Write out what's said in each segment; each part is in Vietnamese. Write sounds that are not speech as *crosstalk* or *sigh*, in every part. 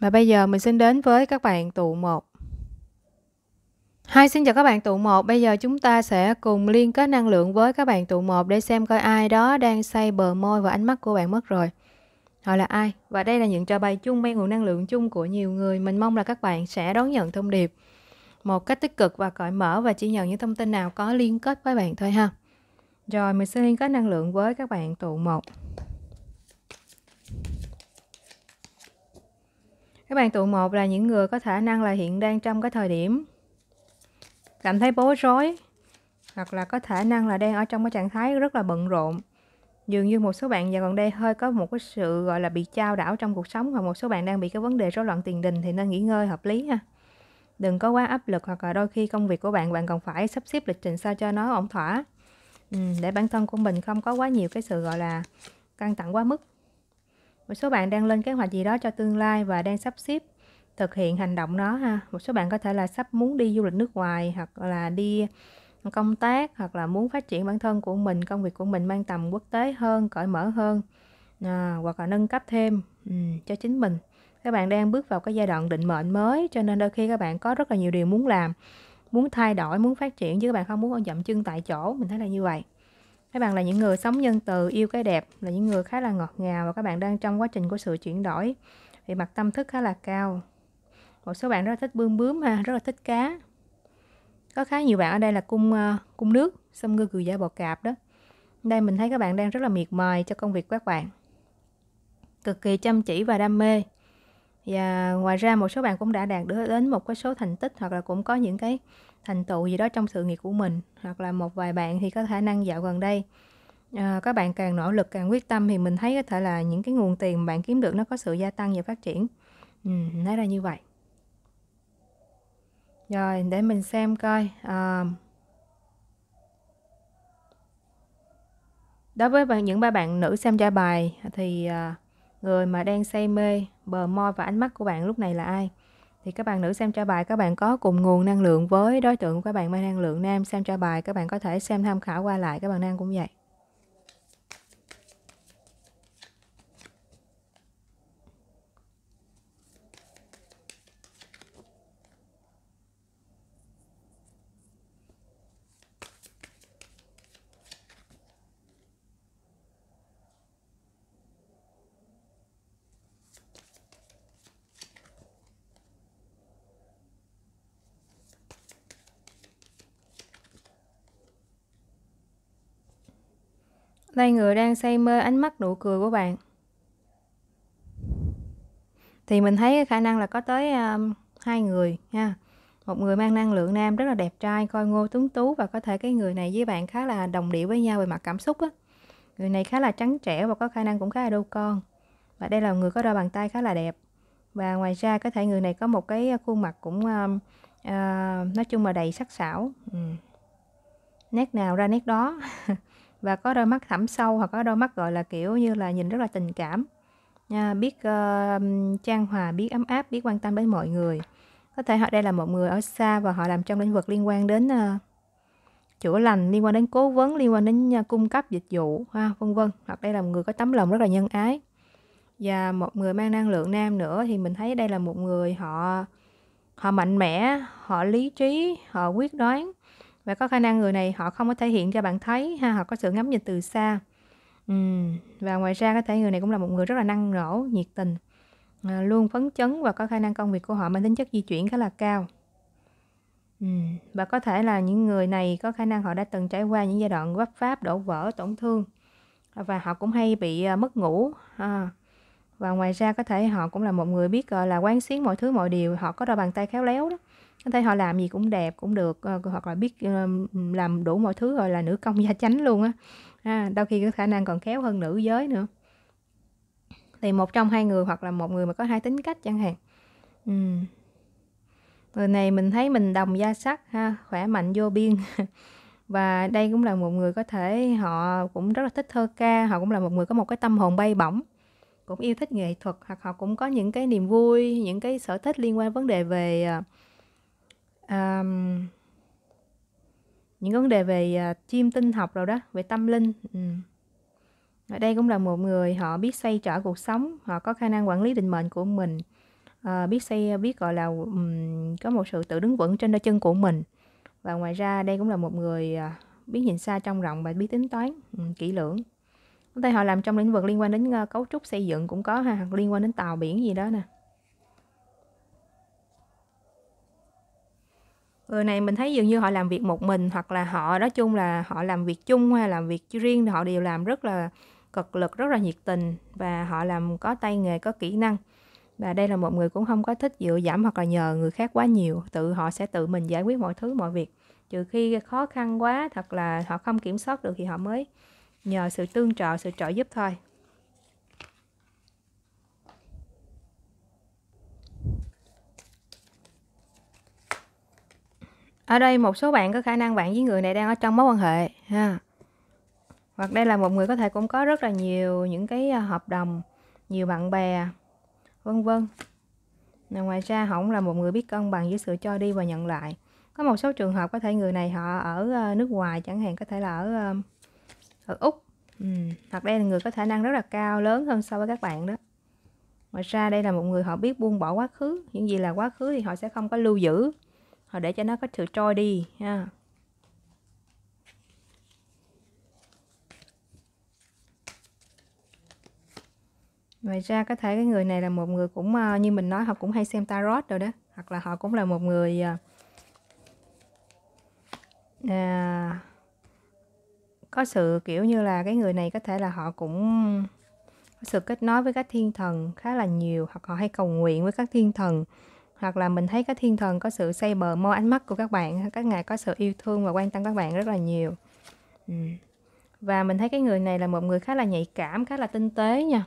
Và bây giờ mình xin đến với các bạn tụ 1. Hai xin chào các bạn tụ 1. Bây giờ chúng ta sẽ cùng liên kết năng lượng với các bạn tụ 1 để xem coi ai đó đang say bờ môi và ánh mắt của bạn mất rồi. Họ là ai? Và đây là những trò bày chung mang nguồn năng lượng chung của nhiều người. Mình mong là các bạn sẽ đón nhận thông điệp một cách tích cực và cởi mở và chỉ nhận những thông tin nào có liên kết với bạn thôi ha. Rồi mình sẽ liên kết năng lượng với các bạn tụ 1. Các bạn tụ một là những người có khả năng là hiện đang trong cái thời điểm cảm thấy bối rối hoặc là có khả năng là đang ở trong cái trạng thái rất là bận rộn. Dường như một số bạn giờ còn đây hơi có một cái sự gọi là bị trao đảo trong cuộc sống hoặc một số bạn đang bị cái vấn đề rối loạn tiền đình thì nên nghỉ ngơi hợp lý ha. Đừng có quá áp lực hoặc là đôi khi công việc của bạn bạn còn phải sắp xếp lịch trình sao cho nó ổn thỏa. Ừ, để bản thân của mình không có quá nhiều cái sự gọi là căng thẳng quá mức một số bạn đang lên kế hoạch gì đó cho tương lai và đang sắp xếp thực hiện hành động đó ha một số bạn có thể là sắp muốn đi du lịch nước ngoài hoặc là đi công tác hoặc là muốn phát triển bản thân của mình công việc của mình mang tầm quốc tế hơn cởi mở hơn à, hoặc là nâng cấp thêm ừ, cho chính mình các bạn đang bước vào cái giai đoạn định mệnh mới cho nên đôi khi các bạn có rất là nhiều điều muốn làm muốn thay đổi muốn phát triển chứ các bạn không muốn ở dậm chân tại chỗ mình thấy là như vậy các bạn là những người sống nhân từ yêu cái đẹp là những người khá là ngọt ngào và các bạn đang trong quá trình của sự chuyển đổi về mặt tâm thức khá là cao một số bạn rất là thích bươm bướm ha rất là thích cá có khá nhiều bạn ở đây là cung uh, cung nước xâm ngư cừu da bò cạp đó đây mình thấy các bạn đang rất là miệt mài cho công việc các bạn cực kỳ chăm chỉ và đam mê và ngoài ra một số bạn cũng đã đạt được đến một cái số thành tích hoặc là cũng có những cái thành tựu gì đó trong sự nghiệp của mình hoặc là một vài bạn thì có khả năng dạo gần đây à, các bạn càng nỗ lực càng quyết tâm thì mình thấy có thể là những cái nguồn tiền bạn kiếm được nó có sự gia tăng và phát triển ừ, nói ra như vậy rồi để mình xem coi à, đối với những ba bạn nữ xem ra bài thì à, người mà đang say mê bờ môi và ánh mắt của bạn lúc này là ai thì các bạn nữ xem trao bài các bạn có cùng nguồn năng lượng với đối tượng của các bạn mang năng lượng nam xem trao bài các bạn có thể xem tham khảo qua lại các bạn nam cũng vậy Tay người đang say mê ánh mắt nụ cười của bạn. Thì mình thấy khả năng là có tới um, hai người ha. Một người mang năng lượng nam rất là đẹp trai, coi ngô tuấn tú và có thể cái người này với bạn khá là đồng điệu với nhau về mặt cảm xúc á. Người này khá là trắng trẻo và có khả năng cũng khá là đô con. Và đây là người có đôi bàn tay khá là đẹp. Và ngoài ra có thể người này có một cái khuôn mặt cũng um, uh, nói chung là đầy sắc sảo. Ừ. Nét nào ra nét đó. *laughs* và có đôi mắt thẳm sâu hoặc có đôi mắt gọi là kiểu như là nhìn rất là tình cảm à, biết uh, trang hòa biết ấm áp biết quan tâm đến mọi người có thể họ đây là một người ở xa và họ làm trong lĩnh vực liên quan đến uh, chữa lành liên quan đến cố vấn liên quan đến uh, cung cấp dịch vụ ha vân vân hoặc đây là một người có tấm lòng rất là nhân ái và một người mang năng lượng nam nữa thì mình thấy đây là một người họ họ mạnh mẽ họ lý trí họ quyết đoán và có khả năng người này họ không có thể hiện cho bạn thấy ha họ có sự ngắm nhìn từ xa uhm. và ngoài ra có thể người này cũng là một người rất là năng nổ nhiệt tình à, luôn phấn chấn và có khả năng công việc của họ mang tính chất di chuyển khá là cao uhm. và có thể là những người này có khả năng họ đã từng trải qua những giai đoạn quắp pháp đổ vỡ tổn thương và họ cũng hay bị à, mất ngủ à, và ngoài ra có thể họ cũng là một người biết gọi là quán xuyến mọi thứ mọi điều họ có đôi bàn tay khéo léo đó có thể họ làm gì cũng đẹp cũng được ờ, hoặc là biết ờ, làm đủ mọi thứ rồi là nữ công gia chánh luôn á à, đôi khi có khả năng còn khéo hơn nữ giới nữa thì một trong hai người hoặc là một người mà có hai tính cách chẳng hạn ừ. người này mình thấy mình đồng gia sắc ha khỏe mạnh vô biên *laughs* và đây cũng là một người có thể họ cũng rất là thích thơ ca họ cũng là một người có một cái tâm hồn bay bổng cũng yêu thích nghệ thuật hoặc họ cũng có những cái niềm vui những cái sở thích liên quan vấn đề về ờ, um, những vấn đề về uh, chiêm tinh học rồi đó về tâm linh ừ. ở đây cũng là một người họ biết xoay trở cuộc sống họ có khả năng quản lý định mệnh của mình uh, biết xoay biết gọi là um, có một sự tự đứng vững trên đôi chân của mình và ngoài ra đây cũng là một người uh, biết nhìn xa trong rộng và biết tính toán um, kỹ lưỡng có thể họ làm trong lĩnh vực liên quan đến uh, cấu trúc xây dựng cũng có ha liên quan đến tàu biển gì đó nè người này mình thấy dường như họ làm việc một mình hoặc là họ nói chung là họ làm việc chung hay làm việc riêng thì họ đều làm rất là cực lực rất là nhiệt tình và họ làm có tay nghề có kỹ năng và đây là một người cũng không có thích dựa dẫm hoặc là nhờ người khác quá nhiều tự họ sẽ tự mình giải quyết mọi thứ mọi việc trừ khi khó khăn quá thật là họ không kiểm soát được thì họ mới nhờ sự tương trợ sự trợ giúp thôi ở đây một số bạn có khả năng bạn với người này đang ở trong mối quan hệ ha hoặc đây là một người có thể cũng có rất là nhiều những cái à, hợp đồng nhiều bạn bè vân vân ngoài ra họ cũng là một người biết cân bằng giữa sự cho đi và nhận lại có một số trường hợp có thể người này họ ở à, nước ngoài chẳng hạn có thể là ở à, ở úc ừ. hoặc đây là người có khả năng rất là cao lớn hơn so với các bạn đó ngoài ra đây là một người họ biết buông bỏ quá khứ những gì là quá khứ thì họ sẽ không có lưu giữ họ để cho nó có sự trôi đi ha. Ngoài ra có thể cái người này là một người cũng ờ, như mình nói họ cũng hay xem tarot rồi đó hoặc là họ cũng là một người ờ, à, có sự kiểu như là cái người này có thể là họ cũng có sự kết nối với các thiên thần khá là nhiều hoặc họ hay cầu nguyện với các thiên thần hoặc là mình thấy các thiên thần có sự xây bờ môi ánh mắt của các bạn các ngài có sự yêu thương và quan tâm các bạn rất là nhiều và mình thấy cái người này là một người khá là nhạy cảm khá là tinh tế nha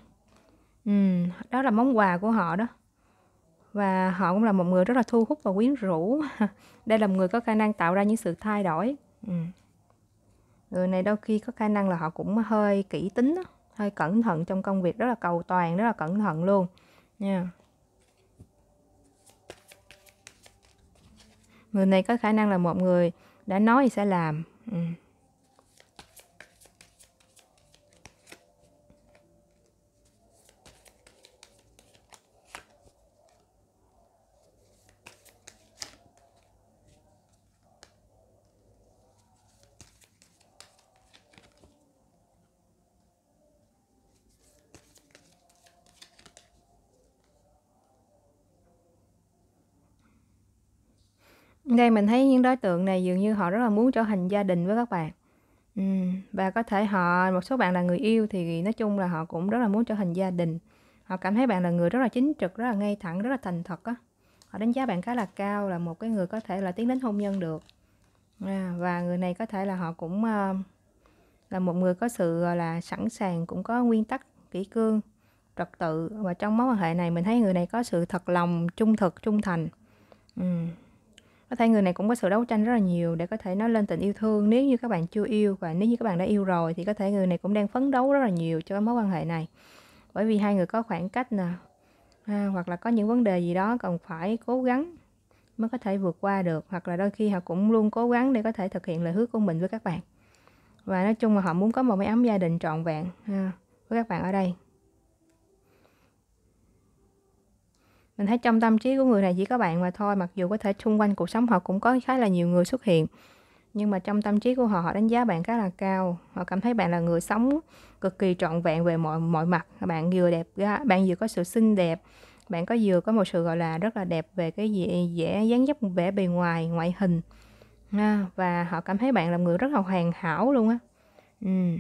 đó là món quà của họ đó và họ cũng là một người rất là thu hút và quyến rũ *laughs* đây là một người có khả năng tạo ra những sự thay đổi người này đôi khi có khả năng là họ cũng hơi kỹ tính hơi cẩn thận trong công việc rất là cầu toàn rất là cẩn thận luôn nha yeah. người này có khả năng là một người đã nói thì sẽ làm ừ. Đây mình thấy những đối tượng này dường như họ rất là muốn trở thành gia đình với các bạn. và có thể họ một số bạn là người yêu thì nói chung là họ cũng rất là muốn trở thành gia đình. Họ cảm thấy bạn là người rất là chính trực, rất là ngay thẳng, rất là thành thật á. Họ đánh giá bạn khá là cao là một cái người có thể là tiến đến hôn nhân được. À, và người này có thể là họ cũng ờ, là một người có sự là sẵn sàng, cũng có nguyên tắc, kỷ cương, trật tự. Và trong mối quan hệ này mình thấy người này có sự thật lòng, trung thực, trung thành. Ừm có thể người này cũng có sự đấu tranh rất là nhiều để có thể nói lên tình yêu thương nếu như các bạn chưa yêu và nếu như các bạn đã yêu rồi thì có thể người này cũng đang phấn đấu rất là nhiều cho mối quan hệ này bởi vì hai người có khoảng cách nè à, hoặc là có những vấn đề gì đó cần phải cố gắng mới có thể vượt qua được hoặc là đôi khi họ cũng luôn cố gắng để có thể thực hiện lời hứa của mình với các bạn và nói chung là họ muốn có một mái ấm gia đình trọn vẹn ha, với các bạn ở đây mình thấy trong tâm trí của người này chỉ có bạn mà thôi mặc dù có thể xung quanh cuộc sống họ cũng có khá là nhiều người xuất hiện nhưng mà trong tâm trí của họ họ đánh giá bạn khá là cao họ cảm thấy bạn là người sống cực kỳ trọn vẹn về mọi mọi mặt bạn vừa đẹp bạn vừa có sự xinh đẹp bạn có vừa có một sự gọi là rất là đẹp về cái gì dễ dáng dấp vẻ bề ngoài ngoại hình à, và họ cảm thấy bạn là người rất là hoàn hảo luôn á ừ.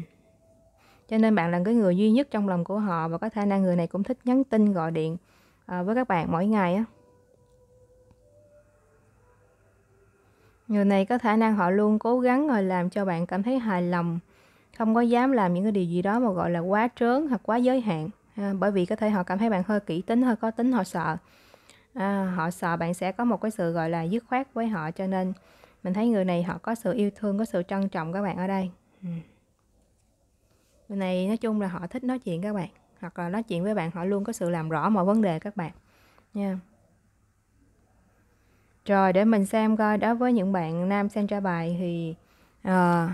cho nên bạn là cái người duy nhất trong lòng của họ và có thể là người này cũng thích nhắn tin gọi điện À, với các bạn mỗi ngày á người này có khả năng họ luôn cố gắng rồi làm cho bạn cảm thấy hài lòng không có dám làm những cái điều gì đó mà gọi là quá trớn hoặc quá giới hạn à, bởi vì có thể họ cảm thấy bạn hơi kỹ tính hơi có tính họ sợ à, họ sợ bạn sẽ có một cái sự gọi là dứt khoát với họ cho nên mình thấy người này họ có sự yêu thương có sự trân trọng các bạn ở đây ừ. người này nói chung là họ thích nói chuyện các bạn hoặc là nói chuyện với bạn họ luôn có sự làm rõ mọi vấn đề các bạn nha rồi để mình xem coi đối với những bạn nam xem tra bài thì à,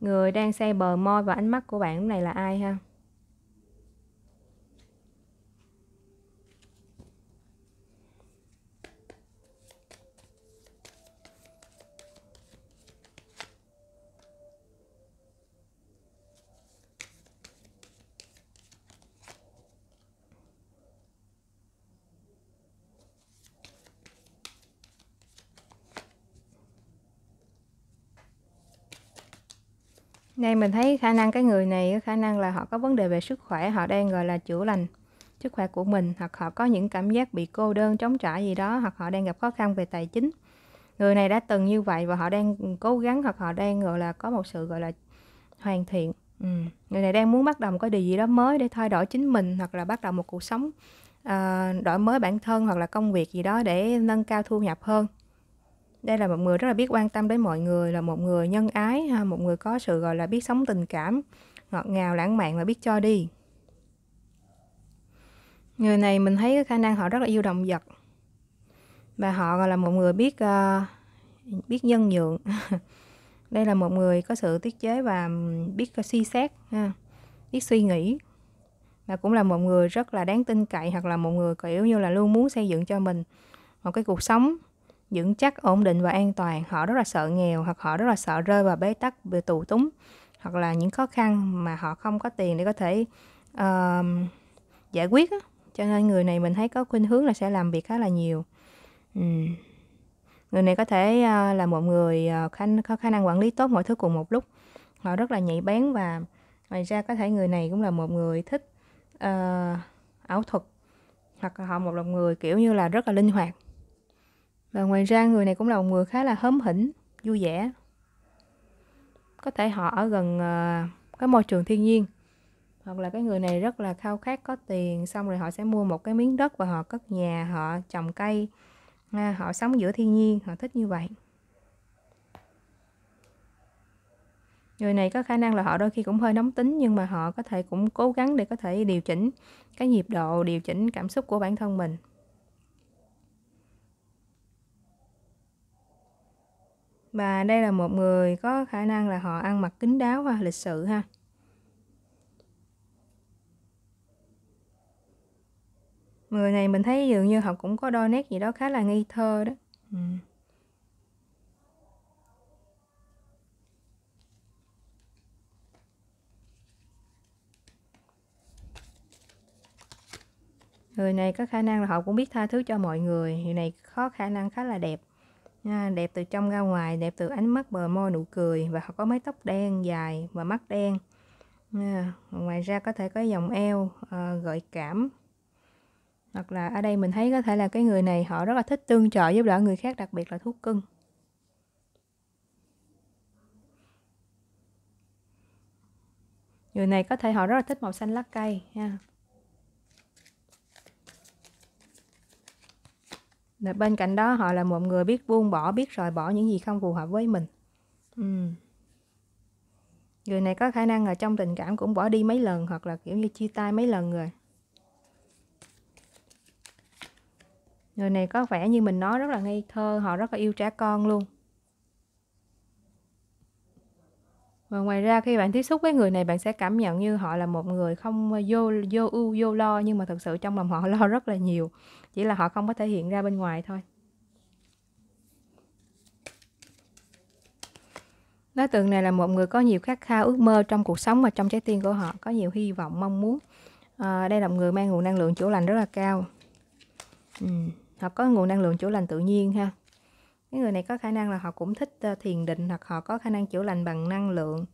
người đang say bờ môi và ánh mắt của bạn này là ai ha đây mình thấy khả năng cái người này khả năng là họ có vấn đề về sức khỏe họ đang gọi là chữa lành sức khỏe của mình hoặc họ có những cảm giác bị cô đơn chống trả gì đó hoặc họ đang gặp khó khăn về tài chính người này đã từng như vậy và họ đang cố gắng hoặc họ đang gọi là có một sự gọi là hoàn thiện ừ. người này đang muốn bắt đầu một cái điều gì đó mới để thay đổi chính mình hoặc là bắt đầu một cuộc sống à, đổi mới bản thân hoặc là công việc gì đó để nâng cao thu nhập hơn đây là một người rất là biết quan tâm đến mọi người là một người nhân ái ha một người có sự gọi là biết sống tình cảm ngọt ngào lãng mạn và biết cho đi người này mình thấy cái khả năng họ rất là yêu động vật và họ gọi là một người biết uh, biết nhân nhượng *laughs* đây là một người có sự tiết chế và biết suy xét ha biết suy nghĩ và cũng là một người rất là đáng tin cậy hoặc là một người kiểu như là luôn muốn xây dựng cho mình một cái cuộc sống vững chắc ổn định và an toàn họ rất là sợ nghèo hoặc họ rất là sợ rơi vào bế tắc về tù túng hoặc là những khó khăn mà họ không có tiền để có thể uh, giải quyết á. cho nên người này mình thấy có khuynh hướng là sẽ làm việc khá là nhiều ừ. người này có thể uh, là một người uh, có khả năng quản lý tốt mọi thứ cùng một lúc họ rất là nhạy bén và ngoài ra có thể người này cũng là một người thích uh, ảo thuật hoặc họ một lòng người kiểu như là rất là linh hoạt và ngoài ra người này cũng là một người khá là hớm hỉnh, vui vẻ. Có thể họ ở gần uh, cái môi trường thiên nhiên. Hoặc là cái người này rất là khao khát có tiền, xong rồi họ sẽ mua một cái miếng đất và họ cất nhà, họ trồng cây, à, họ sống giữa thiên nhiên, họ thích như vậy. Người này có khả năng là họ đôi khi cũng hơi nóng tính nhưng mà họ có thể cũng cố gắng để có thể điều chỉnh cái nhịp độ, điều chỉnh cảm xúc của bản thân mình. và đây là một người có khả năng là họ ăn mặc kín đáo và lịch sự ha người này mình thấy dường như họ cũng có đôi nét gì đó khá là nghi thơ đó ừ. người này có khả năng là họ cũng biết tha thứ cho mọi người người này có khả năng khá là đẹp à, đẹp từ trong ra ngoài đẹp từ ánh mắt bờ môi nụ cười và họ có mái tóc đen dài và mắt đen à, ngoài ra có thể có dòng eo à, gợi cảm hoặc là ở đây mình thấy có thể là cái người này họ rất là thích tương trợ giúp đỡ người khác đặc biệt là thú cưng người này có thể họ rất là thích màu xanh lá cây ha là bên cạnh đó họ là một người biết buông bỏ, biết rời bỏ những gì không phù hợp với mình. Ừ. Người này có khả năng ở trong tình cảm cũng bỏ đi mấy lần hoặc là kiểu như chia tay mấy lần rồi. Người này có vẻ như mình nói rất là ngây thơ, họ rất là yêu trẻ con luôn. Và ngoài ra khi bạn tiếp xúc với người này bạn sẽ cảm nhận như họ là một người không vô vô ưu vô lo nhưng mà thực sự trong lòng họ *laughs* lo rất là nhiều chỉ là họ không có thể hiện ra bên ngoài thôi Đối tượng này là một người có nhiều khát khao, ước mơ trong cuộc sống và trong trái tim của họ, có nhiều hy vọng, mong muốn. À, đây là một người mang nguồn năng lượng chữa lành rất là cao. Ừ. Họ có nguồn năng lượng chữa lành tự nhiên ha. Cái người này có khả năng là họ cũng thích ờ, thiền định hoặc họ có khả năng chữa lành bằng năng lượng.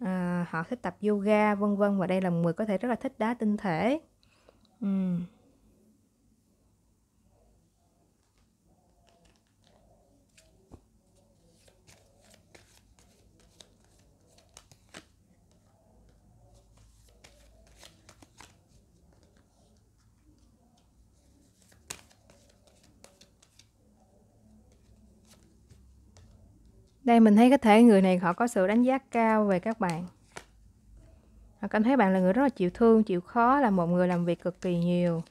À, họ thích tập yoga vân vân và đây là một người có thể rất là thích đá tinh thể. Ừ. đây mình thấy có thể người này họ có sự đánh giá cao về các bạn họ cảm thấy bạn là người rất là chịu thương chịu khó là một người làm việc cực kỳ nhiều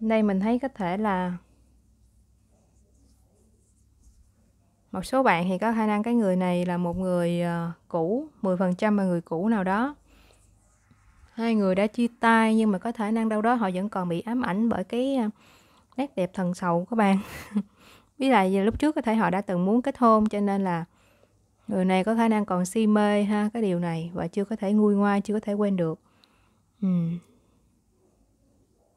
đây mình thấy có thể là một số bạn thì có khả năng cái người này là một người ờ, cũ 10% là người cũ nào đó hai người đã chia tay nhưng mà có khả năng đâu đó họ vẫn còn bị ám ảnh bởi cái ờ, nét đẹp thần sầu của bạn *laughs* với lại lúc trước có thể họ đã từng muốn kết hôn cho nên là người này có khả năng còn si mê ha cái điều này và chưa có thể nguôi ngoai chưa có thể quên được ừ.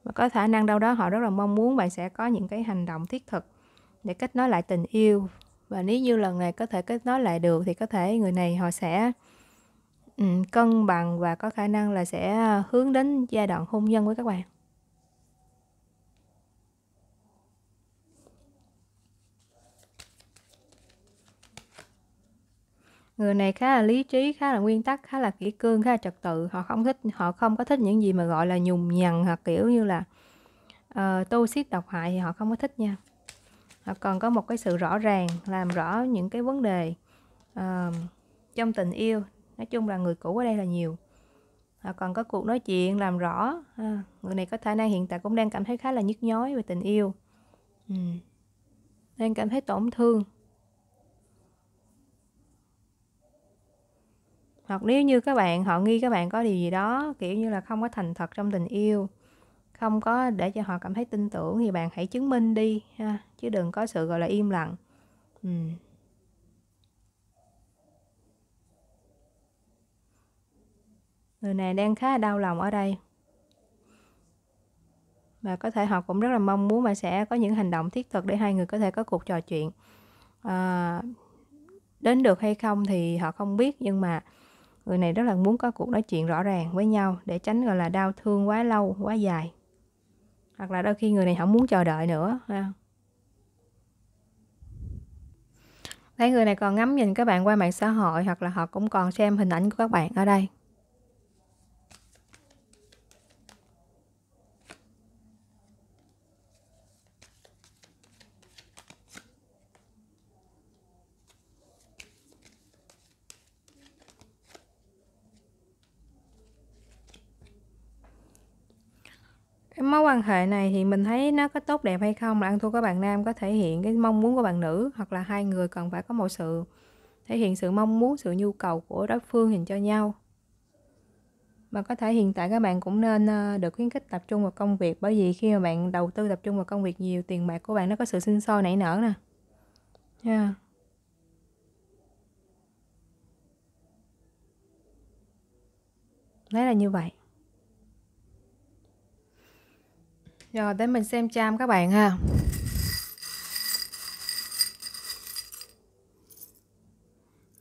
và có khả năng đâu đó họ rất là mong muốn bạn sẽ có những cái hành động thiết thực để kết nối lại tình yêu và nếu như lần này có thể kết nối lại được thì có thể người này họ sẽ um, cân bằng và có khả năng là sẽ hướng đến giai đoạn hôn nhân với các bạn người này khá là lý trí khá là nguyên tắc khá là kỹ cương khá là trật tự họ không thích họ không có thích những gì mà gọi là nhùng nhằn hoặc kiểu như là uh, tô xít độc hại thì họ không có thích nha họ còn có một cái sự rõ ràng làm rõ những cái vấn đề uh, trong tình yêu nói chung là người cũ ở đây là nhiều họ còn có cuộc nói chuyện làm rõ à, người này có khả năng hiện tại cũng đang cảm thấy khá là nhức nhói về tình yêu ừ. đang cảm thấy tổn thương hoặc nếu như các bạn họ nghi các bạn có điều gì đó kiểu như là không có thành thật trong tình yêu không có để cho họ cảm thấy tin tưởng thì bạn hãy chứng minh đi ha chứ đừng có sự gọi là im lặng ừ. người này đang khá đau lòng ở đây và có thể họ cũng rất là mong muốn mà sẽ có những hành động thiết thực để hai người có thể có cuộc trò chuyện à, đến được hay không thì họ không biết nhưng mà người này rất là muốn có cuộc nói chuyện rõ ràng với nhau để tránh gọi là đau thương quá lâu quá dài hoặc là đôi khi người này không muốn chờ đợi nữa ha thấy người này còn ngắm nhìn các bạn qua mạng xã hội hoặc là họ cũng còn xem hình ảnh của các bạn ở đây mối quan hệ này thì mình thấy nó có tốt đẹp hay không là ăn thua của bạn nam có thể hiện cái mong muốn của bạn nữ hoặc là hai người cần phải có một sự thể hiện sự mong muốn sự nhu cầu của đối phương dành cho nhau mà có thể hiện tại các bạn cũng nên ờ, được khuyến khích tập trung vào công việc bởi vì khi mà bạn đầu tư tập trung vào công việc nhiều tiền bạc của bạn nó có sự sinh sôi nảy nở nè yeah. đấy là như vậy Rồi để mình xem cham các bạn ha.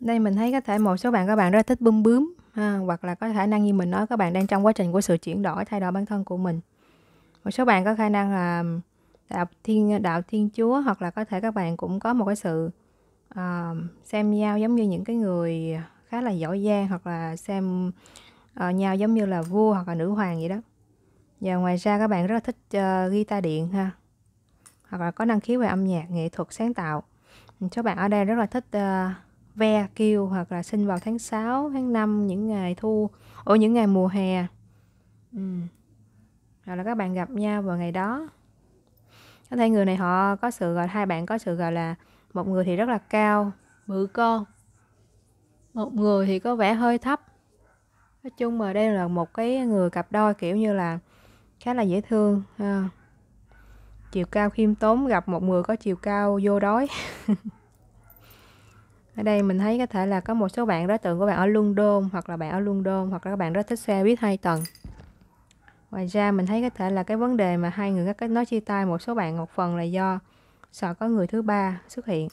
Đây mình thấy có thể một số bạn các bạn rất thích bươm bướm ha, hoặc là có khả năng như mình nói các bạn đang trong quá trình của sự chuyển đổi thay đổi bản thân của mình. Một số bạn có khả năng là đạo thiên đạo thiên chúa hoặc là có thể các bạn cũng có một cái sự uh, xem nhau giống như những cái người khá là giỏi giang hoặc là xem uh, nhau giống như là vua hoặc là nữ hoàng vậy đó và ngoài ra các bạn rất là thích uh, guitar điện ha hoặc là có năng khiếu về âm nhạc nghệ thuật sáng tạo số bạn ở đây rất là thích uh, ve kêu hoặc là sinh vào tháng 6 tháng 5 những ngày thu ở những ngày mùa hè ừ. hoặc là các bạn gặp nhau vào ngày đó có thể người này họ có sự gọi hai bạn có sự gọi là một người thì rất là cao bự con một người thì có vẻ hơi thấp nói chung mà đây là một cái người cặp đôi kiểu như là khá là dễ thương à. chiều cao khiêm tốn gặp một người có chiều cao vô đói *laughs* ở đây mình thấy có thể là có một số bạn đối tượng của bạn ở London hoặc là bạn ở London hoặc là các bạn rất thích xe buýt hai tầng ngoài ra mình thấy có thể là cái vấn đề mà hai người kết nói chia tay một số bạn một phần là do sợ có người thứ ba xuất hiện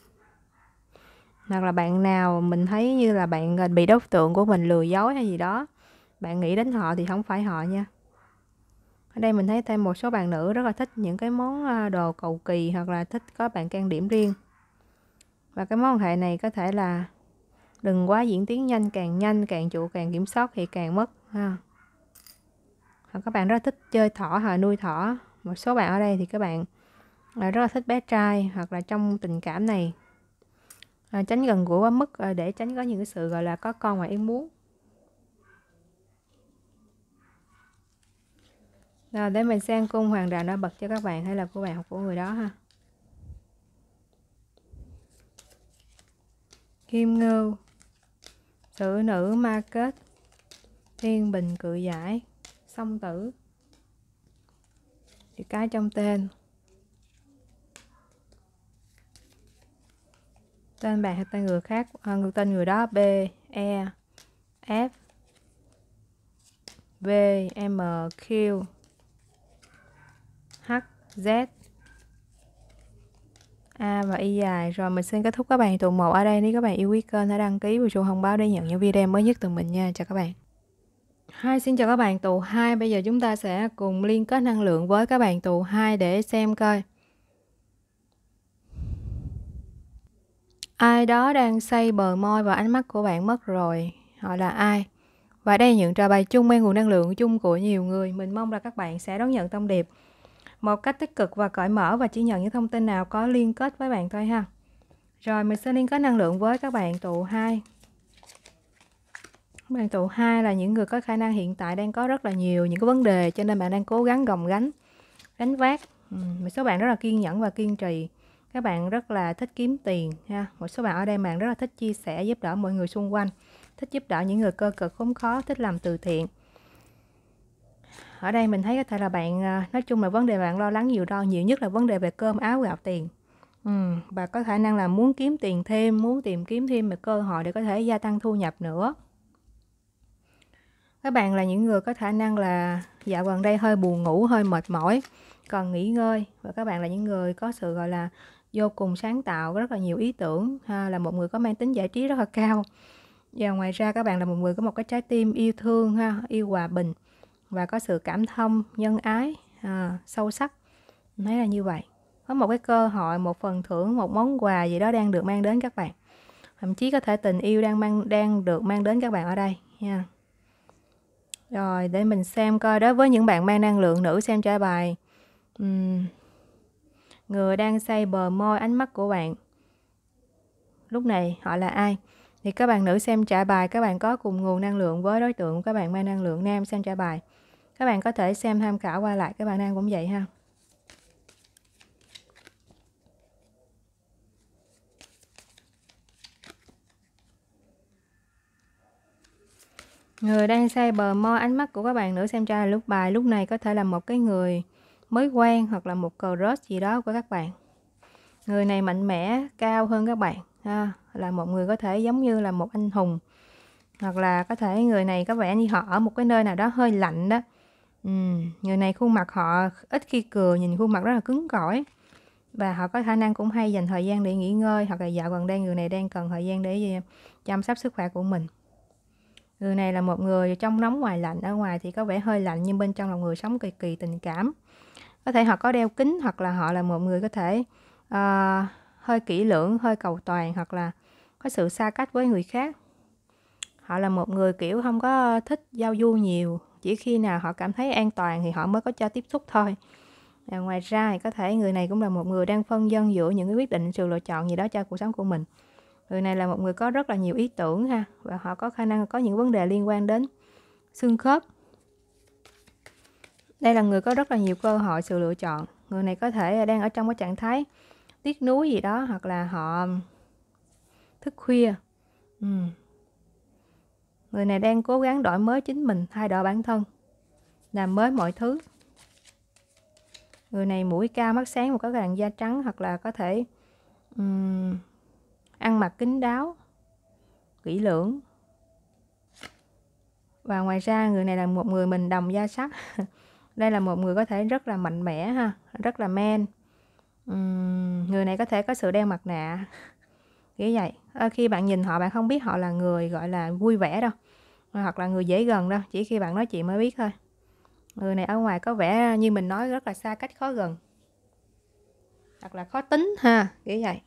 hoặc là bạn nào mình thấy như là bạn à, bị đối tượng của mình lừa dối hay gì đó bạn nghĩ đến họ thì không phải họ nha ở đây mình thấy thêm một số bạn nữ rất là thích những cái món à, đồ cầu kỳ hoặc là thích có bạn trang điểm riêng và cái món hệ này có thể là đừng quá diễn tiến nhanh càng nhanh càng chủ càng kiểm soát thì càng mất ha hoặc các bạn rất thích chơi thỏ hoặc nuôi thỏ một số bạn ở đây thì các bạn à, rất là thích bé trai hoặc là trong tình cảm này à, tránh gần gũi quá mức để tránh có những cái sự gọi là có con ngoài ý muốn Rồi để mình sang cung hoàng đạo nó bật cho các bạn hay là của bạn hoặc của người đó ha. Kim ngưu, sử nữ ma kết, thiên bình cự giải, song tử. Chữ cái trong tên. Tên bạn hay tên người khác, à, tên người đó B, E, F, V, M, Q. Z A và Y dài Rồi mình xin kết thúc các bạn tụ 1 ở đây Nếu các bạn yêu quý kênh hãy đăng ký và chuông thông báo để nhận những video mới nhất từ mình nha Chào các bạn Hi, xin chào các bạn tù 2 Bây giờ chúng ta sẽ cùng liên kết năng lượng với các bạn tù 2 để xem coi Ai đó đang xây bờ môi và ánh mắt của bạn mất rồi Họ là ai? Và đây những trò bài chung mang nguồn năng lượng chung của nhiều người Mình mong là các bạn sẽ đón nhận thông điệp một cách tích cực và cởi mở và chỉ nhận những thông tin nào có liên kết với bạn thôi ha. Rồi mình sẽ liên kết năng lượng với các bạn tụ 2. Các bạn tụ 2 là những người có khả năng hiện tại đang có rất là nhiều những cái vấn đề cho nên bạn đang cố gắng gồng gánh, gánh vác. Ừ, một số bạn rất là kiên nhẫn và kiên trì. Các bạn rất là thích kiếm tiền ha. Một số bạn ở đây bạn rất là thích chia sẻ giúp đỡ mọi người xung quanh, thích giúp đỡ những người cơ cực khốn khó, thích làm từ thiện ở đây mình thấy có thể là bạn à, nói chung là vấn đề bạn lo lắng nhiều đo nhiều nhất là vấn đề về cơm áo gạo tiền ừ, và có khả năng là muốn kiếm tiền thêm muốn tìm kiếm thêm một cơ hội để có thể gia tăng thu nhập nữa các bạn là những người có khả năng là dạo gần đây hơi buồn ngủ hơi mệt mỏi còn nghỉ ngơi và các bạn là những người có sự gọi là vô cùng sáng tạo rất là nhiều ý tưởng ha, là một người có mang tính giải trí rất là cao và ngoài ra các bạn là một người có một cái trái tim yêu thương ha yêu hòa bình và có sự cảm thông nhân ái à, sâu sắc nói là như vậy có một cái cơ hội một phần thưởng một món quà gì đó đang được mang đến các bạn thậm chí có thể tình yêu đang mang đang được mang đến các bạn ở đây nha rồi để mình xem coi đối với những bạn mang năng lượng nữ xem trả bài uhm, người đang say bờ môi ánh mắt của bạn lúc này họ là ai thì các bạn nữ xem trả bài các bạn có cùng nguồn năng lượng với đối tượng các bạn mang năng lượng nam xem trả bài các bạn có thể xem tham khảo qua lại các bạn đang cũng vậy ha người đang say bờ mo ánh mắt của các bạn nữa xem ra lúc bài lúc này có thể là một cái người mới quen hoặc là một cờ rớt gì đó của các bạn người này mạnh mẽ cao hơn các bạn ha là một người có thể giống như là một anh hùng hoặc là có thể người này có vẻ như họ ở một cái nơi nào đó hơi lạnh đó Ừ, người này khuôn mặt họ ít khi cười, nhìn khuôn mặt rất là cứng cỏi và họ có khả năng cũng hay dành thời gian để nghỉ ngơi hoặc là dạo gần đây người này đang cần thời gian để ờ, chăm sóc sức khỏe của mình. Người này là một người trong nóng ngoài lạnh, ở ngoài thì có vẻ hơi lạnh nhưng bên trong là người sống kỳ kỳ tình cảm. Có thể họ có đeo kính hoặc là họ là một người có thể ờ, hơi kỹ lưỡng, hơi cầu toàn hoặc là có sự xa cách với người khác. Họ là một người kiểu không có thích giao du nhiều, chỉ khi nào họ cảm thấy an toàn thì họ mới có cho tiếp xúc thôi à, ngoài ra thì có thể người này cũng là một người đang phân dân giữa những cái quyết định sự lựa chọn gì đó cho cuộc sống của mình người này là một người có rất là nhiều ý tưởng ha và họ có khả năng có những vấn đề liên quan đến xương khớp đây là người có rất là nhiều cơ hội sự lựa chọn người này có thể đang ở trong cái trạng thái tiếc nuối gì đó hoặc là họ thức khuya người này đang cố gắng đổi mới chính mình thay đổi bản thân làm mới mọi thứ người này mũi cao mắt sáng và có làn da trắng hoặc là có thể um, ăn mặc kín đáo kỹ lưỡng và ngoài ra người này là một người mình đồng da sắc *laughs* đây là một người có thể rất là mạnh mẽ ha rất là men uhm, người này có thể có sự đeo mặt nạ *laughs* kiểu vậy ờ, khi bạn nhìn họ bạn không biết họ là người gọi là vui vẻ đâu hoặc là người dễ gần đâu chỉ khi bạn nói chuyện mới biết thôi người này ở ngoài có vẻ như mình nói rất là xa cách khó gần hoặc là khó tính ha kiểu vậy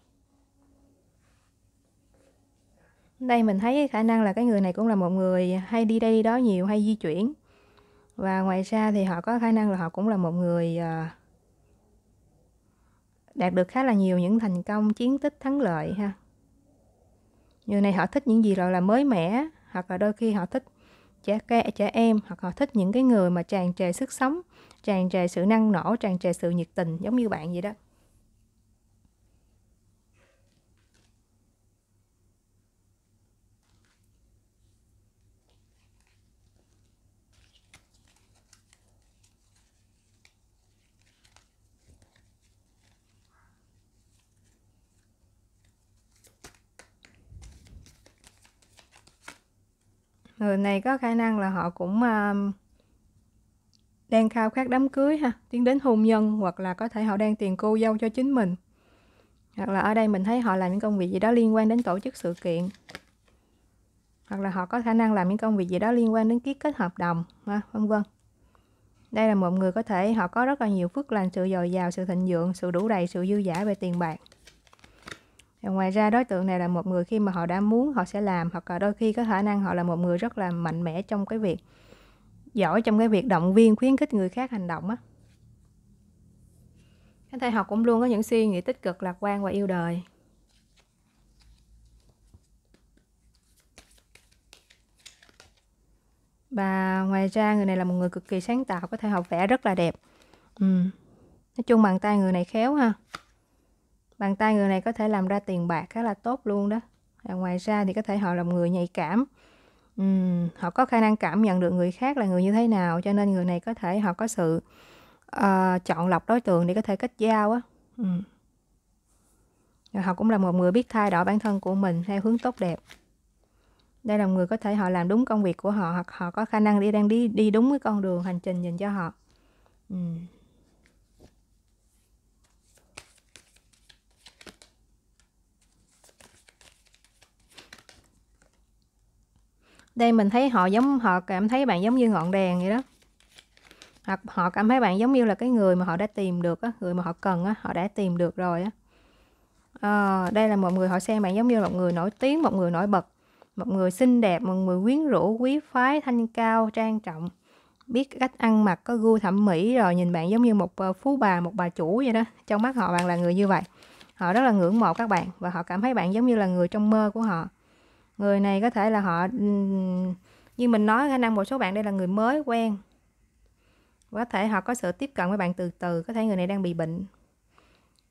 đây mình thấy khả năng là cái người này cũng là một người hay đi đây đi đó nhiều hay di chuyển và ngoài ra thì họ có khả năng là họ cũng là một người ờ, đạt được khá là nhiều những thành công chiến tích thắng lợi ha người này họ thích những gì gọi là mới mẻ hoặc là đôi khi họ thích trẻ kẹ trẻ em hoặc họ thích những cái người mà tràn trề sức sống tràn trề sự năng nổ tràn trề sự nhiệt tình giống như bạn vậy đó người này có khả năng là họ cũng uh, đang khao khát đám cưới ha tiến đến hôn nhân hoặc là có thể họ đang tiền cô dâu cho chính mình hoặc là ở đây mình thấy họ làm những công việc gì đó liên quan đến tổ chức sự kiện hoặc là họ có khả năng làm những công việc gì đó liên quan đến ký kết hợp đồng ha, vân vân đây là một người có thể họ có rất là nhiều phước lành sự dồi dào sự thịnh vượng sự đủ đầy sự dư giả về tiền bạc ngoài ra đối tượng này là một người khi mà họ đã muốn họ sẽ làm hoặc là đôi khi có khả năng họ là một người rất là mạnh mẽ trong cái việc giỏi trong cái việc động viên khuyến khích người khác hành động á cái thầy học cũng luôn có những suy nghĩ tích cực lạc quan và yêu đời và ngoài ra người này là một người cực kỳ sáng tạo có thể học vẽ rất là đẹp ừ. nói chung bàn tay người này khéo ha bàn tay người này có thể làm ra tiền bạc khá là tốt luôn đó và ngoài ra thì có thể họ là người nhạy cảm uhm, họ có khả năng cảm nhận được người khác là người như thế nào cho nên người này có thể họ có sự uh, chọn lọc đối tượng để có thể kết giao á uhm. họ cũng là một người biết thay đổi bản thân của mình theo hướng tốt đẹp đây là người có thể họ làm đúng công việc của họ hoặc họ có khả năng đi đang đi đi đúng cái con đường hành trình dành cho họ uhm. đây mình thấy họ giống họ cảm thấy bạn giống như ngọn đèn vậy đó hoặc họ cảm thấy bạn giống như là cái người mà họ đã tìm được á người mà họ cần á họ đã tìm được rồi á à, đây là một người họ xem bạn giống như một người nổi tiếng một người nổi bật một người xinh đẹp một người quyến rũ quý phái thanh cao trang trọng biết cách ăn mặc có gu thẩm mỹ rồi nhìn bạn giống như một ờ, phú bà một bà chủ vậy đó trong mắt họ bạn là người như vậy họ rất là ngưỡng mộ các bạn và họ cảm thấy bạn giống như là người trong mơ của họ người này có thể là họ như mình nói khả năng một số bạn đây là người mới quen có thể họ có sự tiếp cận với bạn từ từ có thể người này đang bị bệnh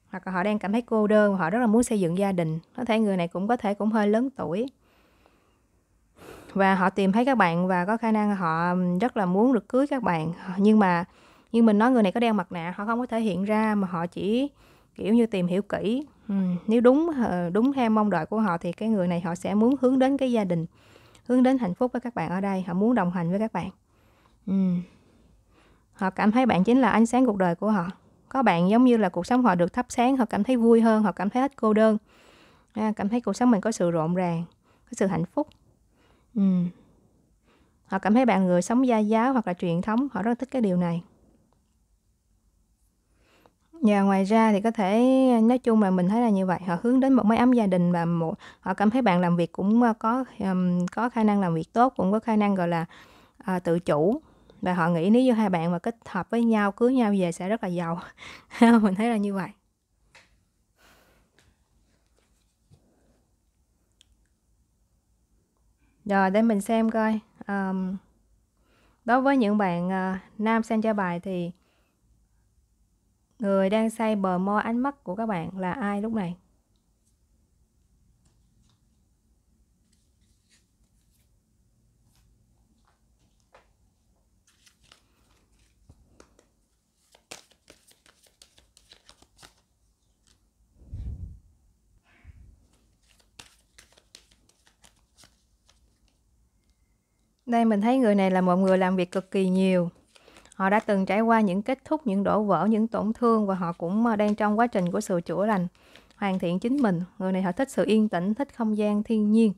hoặc là họ đang cảm thấy cô đơn họ rất là muốn xây dựng gia đình có thể người này cũng có thể cũng hơi lớn tuổi và họ tìm thấy các bạn và có khả năng họ rất là muốn được cưới các bạn nhưng mà nhưng mình nói người này có đeo mặt nạ họ không có thể hiện ra mà họ chỉ kiểu như tìm hiểu kỹ nếu đúng ờ, đúng theo mong đợi của họ thì cái người này họ sẽ muốn hướng đến cái gia đình hướng đến hạnh phúc với các bạn ở đây họ muốn đồng hành với các bạn ừ. họ cảm thấy bạn chính là ánh sáng cuộc đời của họ có bạn giống như là cuộc sống họ được thắp sáng họ cảm thấy vui hơn họ cảm thấy hết cô đơn à, cảm thấy cuộc sống mình có sự rộn ràng có sự hạnh phúc ừ. họ cảm thấy bạn người sống gia giáo hoặc là truyền thống họ rất thích cái điều này và dạ, ngoài ra thì có thể à, nói chung là mình thấy là như vậy, họ hướng đến một mái ấm gia đình và một họ cảm thấy bạn làm việc cũng, à, có, ừm, có khả năng làm việc tốt, cũng có khả năng, gọi là, ờ, tự chủ và họ nghĩ nếu như hai bạn mà kết hợp với nhau, cưới nhau về sẽ rất là giàu. *laughs* Mình thấy là như vậy. Rồi, để mình xem coi, ờm, đối với những bạn, ờ, nam xem cho bài thì Người đang say bờ môi ánh mắt của các bạn là ai lúc này? Đây mình thấy người này là một người làm việc cực kỳ nhiều họ đã từng trải qua những kết thúc những đổ vỡ những tổn thương và họ cũng ờ, đang trong quá trình của sự chữa lành hoàn thiện chính mình người này họ thích sự yên tĩnh thích không gian thiên nhiên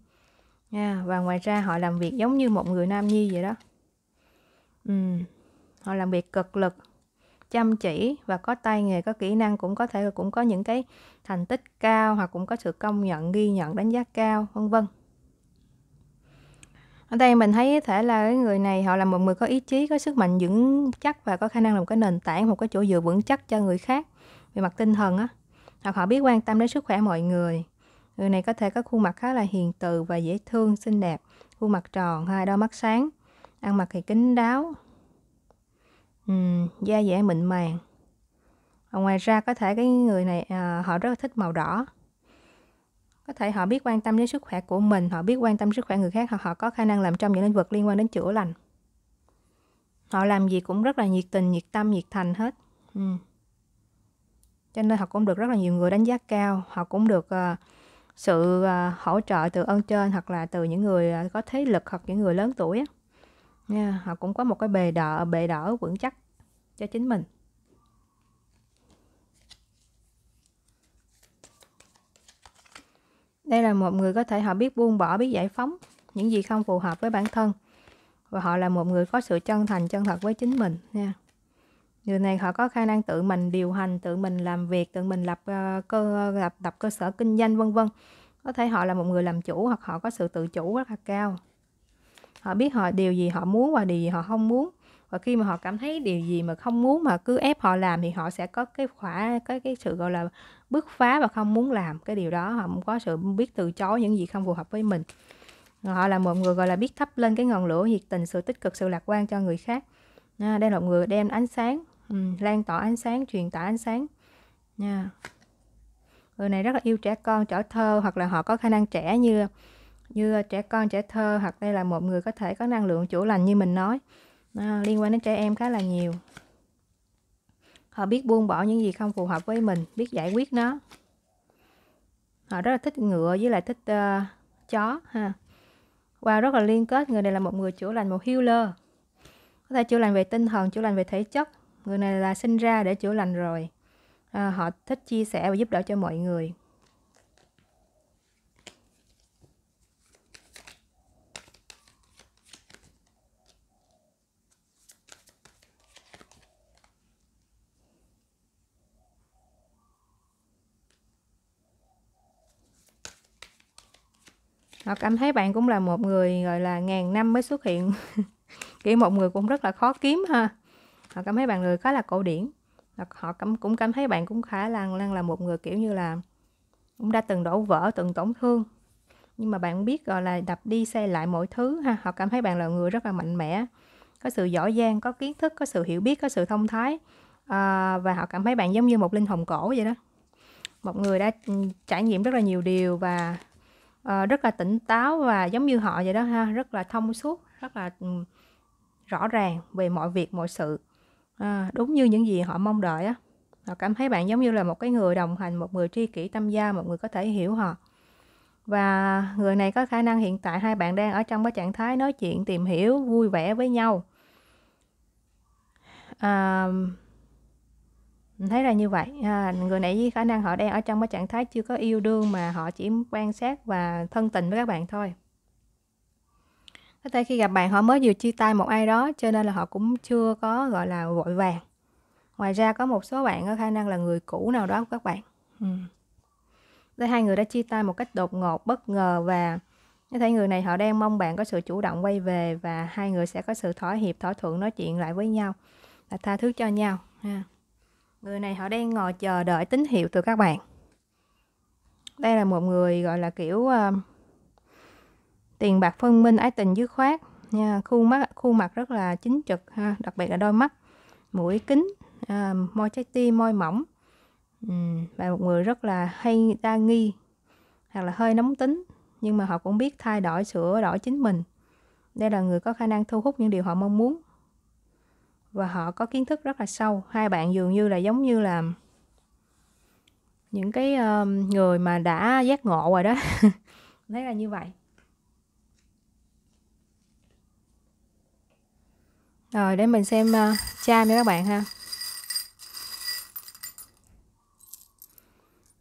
nha à, và ngoài ra họ làm việc giống như một người nam nhi vậy đó ừ. họ làm việc cực lực chăm chỉ và có tay nghề có kỹ năng cũng có thể cũng có những cái thành tích cao hoặc cũng có sự công nhận ghi nhận đánh giá cao vân vân ở đây mình thấy thể là cái người này họ là một người có ý chí có sức mạnh vững chắc và có khả năng làm cái nền tảng một cái chỗ dựa vững chắc cho người khác về mặt tinh thần á hoặc họ biết quan tâm đến sức khỏe mọi người người này có thể có khuôn mặt khá là hiền từ và dễ thương xinh đẹp khuôn mặt tròn hai đôi mắt sáng ăn mặc thì kín đáo uhm, da dẻ mịn màng và ngoài ra có thể cái người này à, họ rất là thích màu đỏ có thể họ biết quan tâm đến sức khỏe của mình họ biết quan tâm sức khỏe người khác hoặc họ có khả năng làm trong những lĩnh vực liên quan đến chữa lành họ làm gì cũng rất là nhiệt tình nhiệt tâm nhiệt thành hết ừ. cho nên họ cũng được rất là nhiều người đánh giá cao họ cũng được uh, sự uh, hỗ trợ từ ơn trên hoặc là từ những người uh, có thế lực hoặc những người lớn tuổi á yeah, họ cũng có một cái bề đỡ bề đỡ vững chắc cho chính mình đây là một người có thể họ biết buông bỏ biết giải phóng những gì không phù hợp với bản thân và họ là một người có sự chân thành chân thật với chính mình nha người này họ có khả năng tự mình điều hành tự mình làm việc tự mình lập uh, cơ lập lập cơ sở kinh doanh vân vân có thể họ là một người làm chủ hoặc họ có sự tự chủ rất là cao họ biết họ điều gì họ muốn và điều gì họ không muốn và khi mà họ cảm thấy điều gì mà không muốn mà cứ ép họ làm thì họ sẽ có cái khỏa cái cái sự gọi là bứt phá và không muốn làm cái điều đó họ không có sự biết từ chối những gì không phù hợp với mình họ là một người gọi là biết thắp lên cái ngọn lửa nhiệt tình sự tích cực sự lạc quan cho người khác à, đây là một người đem ánh sáng ừ, lan tỏa ánh sáng truyền tải ánh sáng nha à. người này rất là yêu trẻ con trẻ thơ hoặc là họ có khả năng trẻ như như trẻ con trẻ thơ hoặc đây là một người có thể có năng lượng chủ lành như mình nói à, liên quan đến trẻ em khá là nhiều họ biết buông bỏ những gì không phù hợp với mình biết giải quyết nó họ rất là thích ngựa với lại thích uh, chó ha và wow, rất là liên kết người này là một người chữa lành một healer có thể chữa lành về tinh thần chữa lành về thể chất người này là sinh ra để chữa lành rồi à, họ thích chia sẻ và giúp đỡ cho mọi người Ngọc Anh thấy bạn cũng là một người gọi là ngàn năm mới xuất hiện *laughs* kiểu một người cũng rất là khó kiếm ha họ cảm thấy bạn người khá là cổ điển họ cảm, cũng cảm thấy bạn cũng khá là đang là một người kiểu như là cũng đã từng đổ vỡ từng tổn thương nhưng mà bạn biết gọi là đập đi xe lại mọi thứ ha họ cảm thấy bạn là người rất là mạnh mẽ có sự giỏi giang có kiến thức có sự hiểu biết có sự thông thái à, và họ cảm thấy bạn giống như một linh hồn cổ vậy đó một người đã ừ, trải nghiệm rất là nhiều điều và Ờ, rất là tỉnh táo và giống như họ vậy đó ha rất là thông suốt rất là ừ, rõ ràng về mọi việc mọi sự à, đúng như những gì họ mong đợi á họ cảm thấy bạn giống như là một cái người đồng hành một người tri kỷ tâm gia một người có thể hiểu họ và người này có khả năng hiện tại hai bạn đang ở trong cái trạng thái nói chuyện tìm hiểu vui vẻ với nhau à, thấy là như vậy à, người này với khả năng họ đang ở trong cái trạng thái chưa có yêu đương mà họ chỉ quan sát và thân tình với các bạn thôi có thể khi gặp bạn họ mới vừa chia tay một ai đó cho nên là họ cũng chưa có gọi là vội vàng ngoài ra có một số bạn có khả năng là người cũ nào đó của các bạn ừ. hai người đã chia tay một cách đột ngột bất ngờ và có thể người này họ đang mong bạn có sự chủ động quay về và hai người sẽ có sự thỏa hiệp thỏa thuận nói chuyện lại với nhau là tha thứ cho nhau ha. Yeah. Người này họ đang ngồi chờ đợi tín hiệu từ các bạn. Đây là một người gọi là kiểu uh, tiền bạc phân minh ái tình dứt khoát nha, khuôn mặt khuôn mặt rất là chính trực ha, đặc biệt là đôi mắt, mũi kính, uh, môi trái tim, môi mỏng. Ừ, và một người rất là hay đa nghi hoặc là hơi nóng tính nhưng mà họ cũng biết thay đổi sửa đổi chính mình. Đây là người có khả năng thu hút những điều họ mong muốn và họ có kiến thức rất là sâu hai bạn dường như là giống như là những cái uh, người mà đã giác ngộ rồi đó *laughs* đấy là như vậy rồi để mình xem uh, ờ, chai nha các bạn ha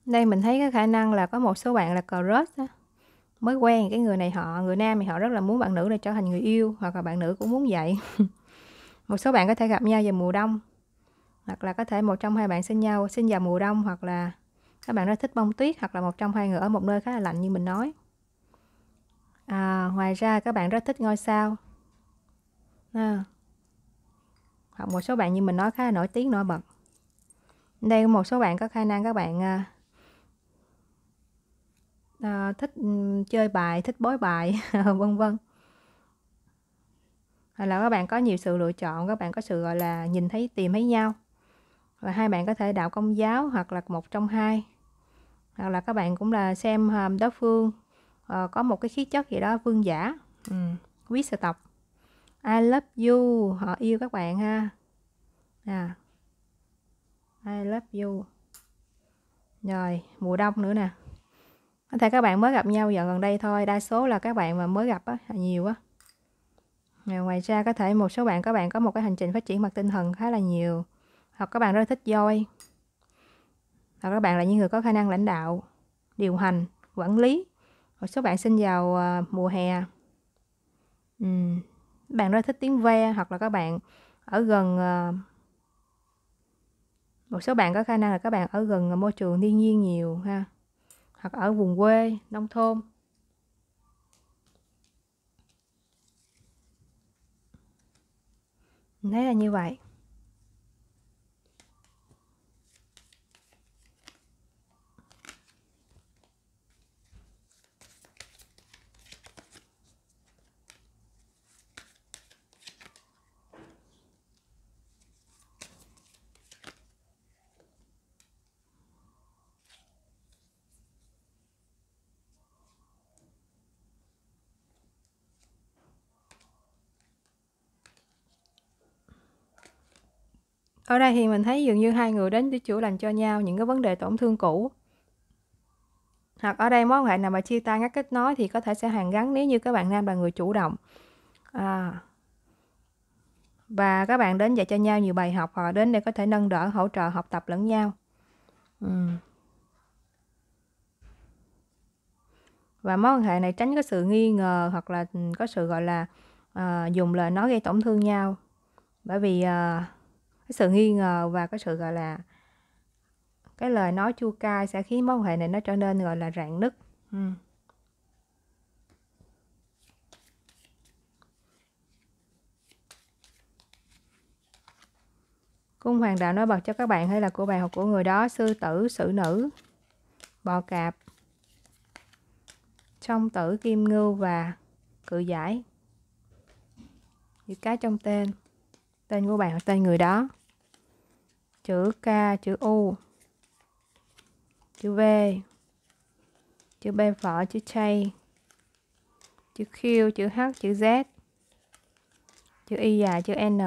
đây mình thấy cái khả năng là có một số bạn là cờ rớt đó. mới quen cái người này họ người nam thì họ rất là muốn bạn nữ này trở thành người yêu hoặc là bạn nữ cũng muốn vậy *laughs* một số bạn có thể gặp nhau vào mùa đông hoặc là có thể một trong hai bạn sinh nhau sinh vào mùa đông hoặc là các bạn rất thích bông tuyết hoặc là một trong hai người ở một nơi khá là lạnh như mình nói à, ngoài ra các bạn rất thích ngôi sao à, hoặc một số bạn như mình nói khá là nổi tiếng nổi bật đây một số bạn có khả năng các bạn à, à, thích ừ, chơi bài thích bói bài *laughs* vân vân là các bạn có nhiều sự lựa chọn các bạn có sự gọi là nhìn thấy tìm thấy nhau và hai bạn có thể đạo công giáo hoặc là một trong hai hoặc là các bạn cũng là xem à, đối phương uh, có một cái khí chất gì đó vương giả ừ. quý sở tộc I love you họ yêu các bạn ha à I love you rồi mùa đông nữa nè có thể các bạn mới gặp nhau dạo gần đây thôi đa số là các bạn mà mới gặp á nhiều quá ngoài ra có thể một số bạn các bạn có một cái hành trình phát triển mặt tinh thần khá là nhiều hoặc các bạn rất thích voi hoặc các bạn là những người có khả năng lãnh đạo điều hành quản lý một số bạn sinh vào ờ, mùa hè ừ. bạn rất thích tiếng ve hoặc là các bạn ở gần ờ, một số bạn có khả năng là các bạn ở gần môi trường thiên nhiên nhiều ha hoặc ở vùng quê nông thôn thế là như vậy Ở đây thì mình thấy dường như hai người đến để chữa lành cho nhau những cái vấn đề tổn thương cũ. Hoặc ở đây mối quan hệ nào mà chia tay ngắt kết nối thì có thể sẽ hàn gắn nếu như các bạn nam là người chủ động. À. Và các bạn đến dạy cho nhau nhiều bài học hoặc đến để có thể nâng đỡ, hỗ trợ học tập lẫn nhau. Ừ. Và mối quan hệ này tránh có sự nghi ngờ hoặc là ừ, có sự gọi là à, dùng lời nói gây tổn thương nhau. Bởi vì à, cái sự nghi ngờ và cái sự gọi là cái lời nói chua cay sẽ khiến mối quan hệ này nó trở nên gọi là rạn nứt cung hoàng đạo nói bật cho các bạn hay là của bạn hoặc của người đó sư tử sử nữ bò cạp song tử kim ngưu và cự giải chữ cái trong tên tên của bạn hoặc tên người đó chữ K, chữ U, chữ V, chữ B phở, chữ J, chữ Q, chữ H, chữ Z, chữ Y dài, chữ N,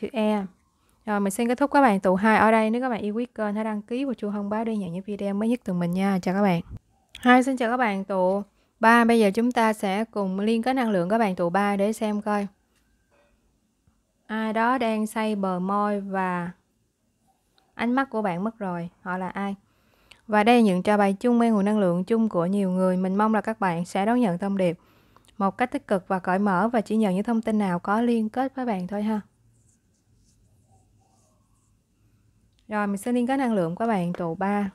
chữ E. Rồi mình xin kết thúc các bạn tụ 2 ở đây. Nếu các bạn yêu quý kênh hãy đăng ký và chuông thông báo để nhận những video mới nhất từ mình nha. Chào các bạn. Hai xin chào các bạn tụ 3. Bây giờ chúng ta sẽ cùng liên kết năng lượng các bạn tụ 3 để xem coi ai đó đang xây bờ môi và ánh mắt của bạn mất rồi họ là ai và đây là những trò bài chung mang nguồn năng lượng chung của nhiều người mình mong là các bạn sẽ đón nhận thông điệp một cách tích cực và cởi mở và chỉ nhận những thông tin nào có liên kết với bạn thôi ha rồi mình sẽ liên kết năng lượng của bạn tụ 3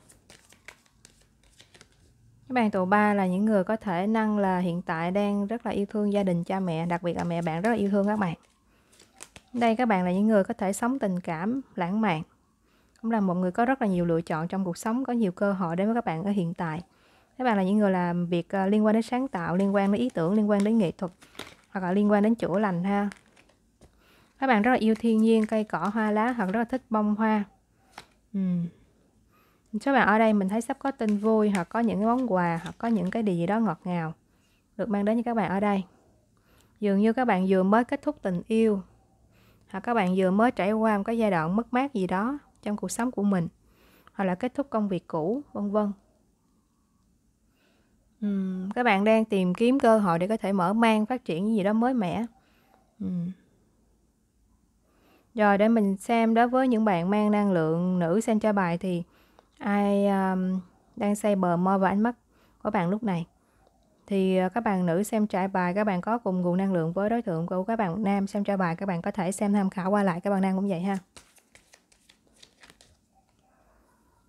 các bạn tụ 3 là những người có thể năng là hiện tại đang rất là yêu thương gia đình cha mẹ đặc biệt là mẹ bạn rất là yêu thương các bạn đây các bạn là những người có thể sống tình cảm lãng mạn cũng là một người có rất là nhiều lựa chọn trong cuộc sống có nhiều cơ hội đến với các bạn ở hiện tại các bạn là những người làm việc ờ, liên quan đến sáng tạo liên quan đến ý tưởng liên quan đến nghệ thuật hoặc là liên quan đến chữa lành ha các bạn rất là yêu thiên nhiên cây cỏ hoa lá hoặc rất là thích bông hoa ừ. các bạn ở đây mình thấy sắp có tin vui hoặc có những cái món quà hoặc có những cái điều gì đó ngọt ngào được mang đến cho các bạn ở đây dường như các bạn vừa mới kết thúc tình yêu hoặc các bạn vừa mới trải qua một cái giai đoạn mất mát gì đó trong cuộc sống của mình hoặc là kết thúc công việc cũ vân vân uhm, các bạn đang tìm kiếm cơ hội để có thể mở mang phát triển gì đó mới mẻ uhm. rồi để mình xem đối với những bạn mang năng lượng nữ xem cho bài thì ai um, đang xây bờ mơ và ánh mắt của bạn lúc này thì ờ, các bạn nữ xem trải bài các bạn có cùng nguồn năng lượng với đối tượng của các bạn nam xem trải bài các bạn có thể xem tham khảo qua lại các bạn nam cũng vậy ha